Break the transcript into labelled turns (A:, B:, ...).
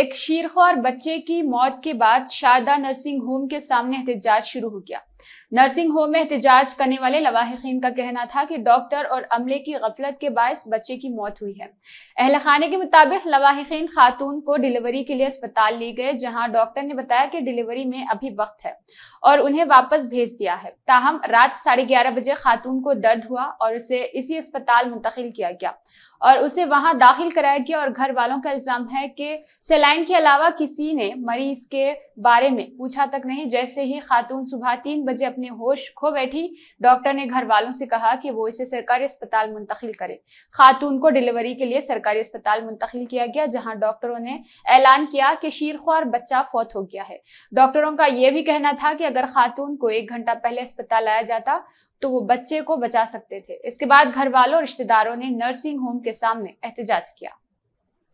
A: एक शीरखोर बच्चे की मौत के बाद शारदा नर्सिंग होम के सामने एहतजाज शुरू हो गया नर्सिंग होम में एहतजाज करने वाले लवाहिकीन का कहना था कि डॉक्टर और अमले की गफलत के बायस बच्चे की मौत हुई है अहल खाने के मुताबिक लवाहिकीन खातून को डिलीवरी के लिए अस्पताल ले गए जहां डॉक्टर ने बताया कि डिलीवरी में अभी वक्त है और उन्हें वापस भेज दिया है ताहम रात साढ़े ग्यारह बजे खातून को दर्द हुआ और उसे इसी अस्पताल मुंतकिल किया गया और उसे वहां दाखिल कराया गया और घर वालों का इल्जाम है कि सेलाइन के अलावा किसी ने मरीज के बारे में पूछा तक नहीं जैसे ही खातून सुबह तीन बजे अपने होश खो बैठी डॉक्टर ने घर वालों से कहा कि वो इसे सरकारी अस्पताल मुंतकिल करे खातून को डिलीवरी के लिए सरकारी अस्पताल मुंतकिल किया गया जहां डॉक्टरों ने ऐलान किया कि शीरख्वार बच्चा फौत हो गया है डॉक्टरों का यह भी कहना था कि अगर खातून को एक घंटा पहले अस्पताल लाया जाता तो वो बच्चे को बचा सकते थे इसके बाद घर वालों रिश्तेदारों ने नर्सिंग होम के सामने एहतजाज किया